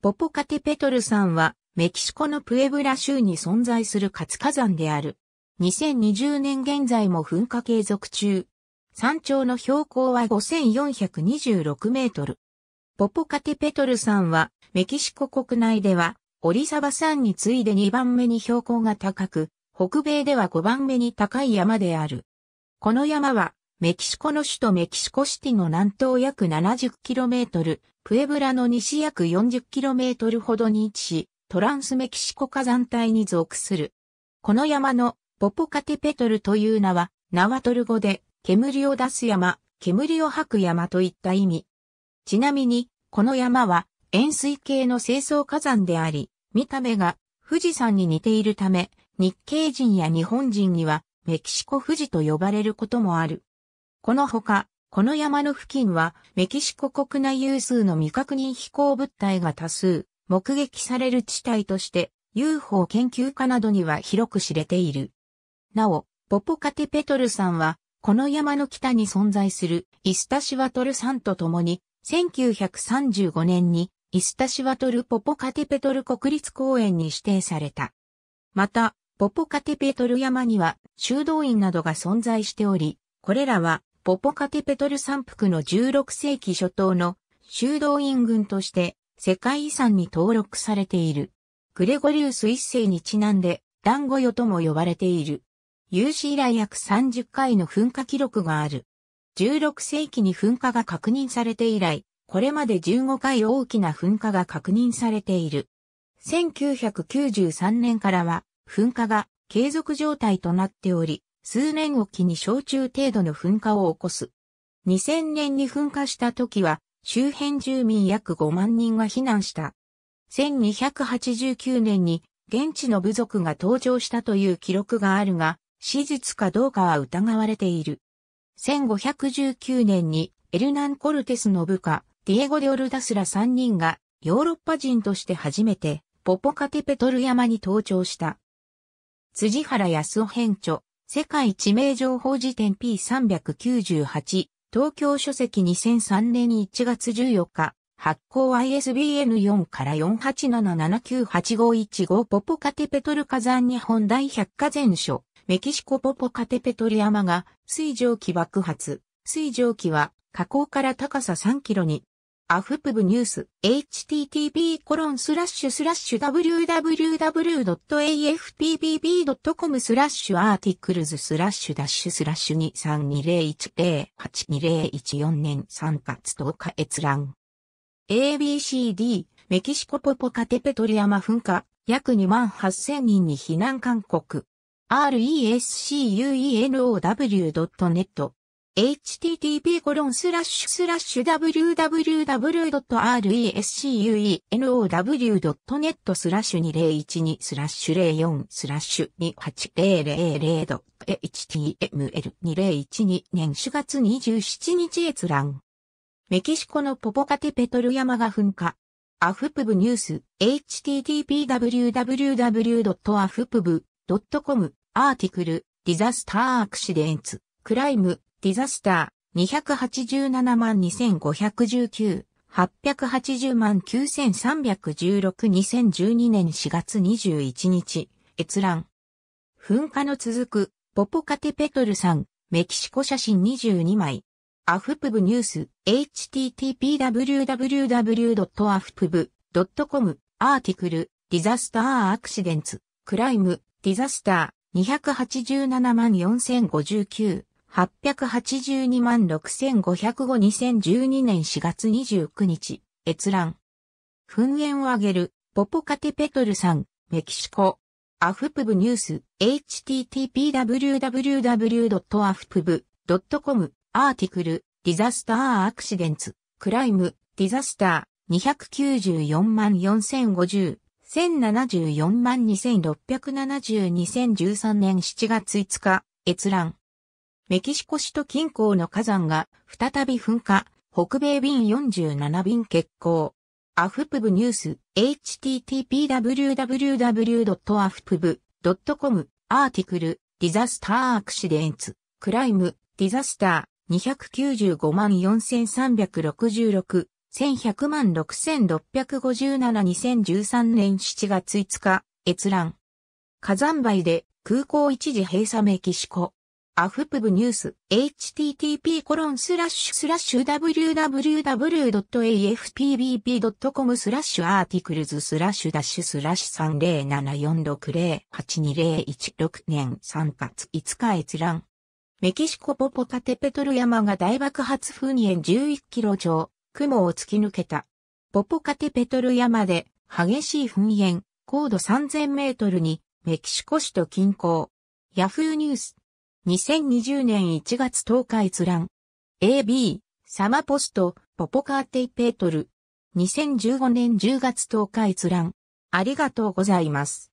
ポポカテペトル山は、メキシコのプエブラ州に存在する活火山である。2020年現在も噴火継続中。山頂の標高は5426メートル。ポポカテペトル山は、メキシコ国内では、オリサバ山に次いで2番目に標高が高く、北米では5番目に高い山である。この山は、メキシコの首都メキシコシティの南東約 70km、プエブラの西約 40km ほどに位置し、トランスメキシコ火山帯に属する。この山のポポカテペトルという名は、ナワトル語で、煙を出す山、煙を吐く山といった意味。ちなみに、この山は塩水系の清掃火山であり、見た目が富士山に似ているため、日系人や日本人にはメキシコ富士と呼ばれることもある。このほか、この山の付近はメキシコ国内有数の未確認飛行物体が多数目撃される地帯として UFO 研究家などには広く知れている。なお、ポポカテペトルさんはこの山の北に存在するイスタシワトルさんと共に1935年にイスタシワトルポポカテペトル国立公園に指定された。また、ポポカテペトル山には修道院などが存在しており、これらはポポカテペトル山腹の16世紀初頭の修道院群として世界遺産に登録されている。グレゴリウス一世にちなんで団子よとも呼ばれている。有史以来約30回の噴火記録がある。16世紀に噴火が確認されて以来、これまで15回大きな噴火が確認されている。1993年からは噴火が継続状態となっており、数年おきに小中程度の噴火を起こす。2000年に噴火した時は、周辺住民約5万人が避難した。1289年に現地の部族が登場したという記録があるが、史実かどうかは疑われている。1519年にエルナン・コルテスの部下、ディエゴ・デオルダスら3人がヨーロッパ人として初めてポポカテペトル山に登場した。辻原康夫編著、世界知名情報辞典 P398、東京書籍2003年1月14日、発行 ISBN 4から487798515ポポカテペトル火山日本大百科全書、メキシコポポカテペトル山が水蒸気爆発。水蒸気は火口から高さ3キロにアフプブニュース http コロンスラッシュスラッシュ www.afpbb.com スラッシュアーティクルズスラッシュダッシュスラッシュ2320108201年3月10日閲覧 ABCD メキシコポポカテペトリアマ噴火約2万8000人に避難勧告 rescuenow.net http://www.rescuenow.net スラッシュ2012スラッシュ04スラッシュ 28000.html2012 年4月27日閲覧。メキシコのポポカテペトル山が噴火。アフプブニュース http://www.afpb.com アーティクルディザスターアクシデンツクライムディザスター、287万2519、880万9316、2012年4月21日、閲覧。噴火の続く、ポポカテペトルさん、メキシコ写真22枚。アフプブニュース、http://www.afpub.com、アーティクル、ディザスターアクシデンツ、クライム、ディザスター、287万4059、882万6505-2012年4月29日、閲覧。噴煙を上げる、ポポカテペトルさん、メキシコ。アフプブニュース、http://www.afpb.com、アーティクル、ディザスターアクシデンツ、クライム、ディザスター、294万4050、1074万2670、2013年7月5日、閲覧。メキシコ首都近郊の火山が再び噴火、北米便47便欠航。アフプブニュース、http://www.afpub.com、アーティクル、ディザスターアクシデンツ、クライム、ディザスター、295万4366、1100万66572013年7月5日、閲覧。火山灰で空港一時閉鎖メキシコ。アフプブニュース http コロンスラッシュスラッシュ www.afpbb.com スラッシュアーティクルズスラッシュダッシュスラッシュ3074608201 6年3月5日閲覧メキシコポポタテペトル山が大爆発噴煙11キロ超雲を突き抜けたポポカテペトル山で激しい噴煙高度3000メートルにメキシコ市と近郊ヤフーニュース2020年1月10日閲覧。AB、サマポスト、ポポカーテイペートル。2015年10月10日閲覧。ありがとうございます。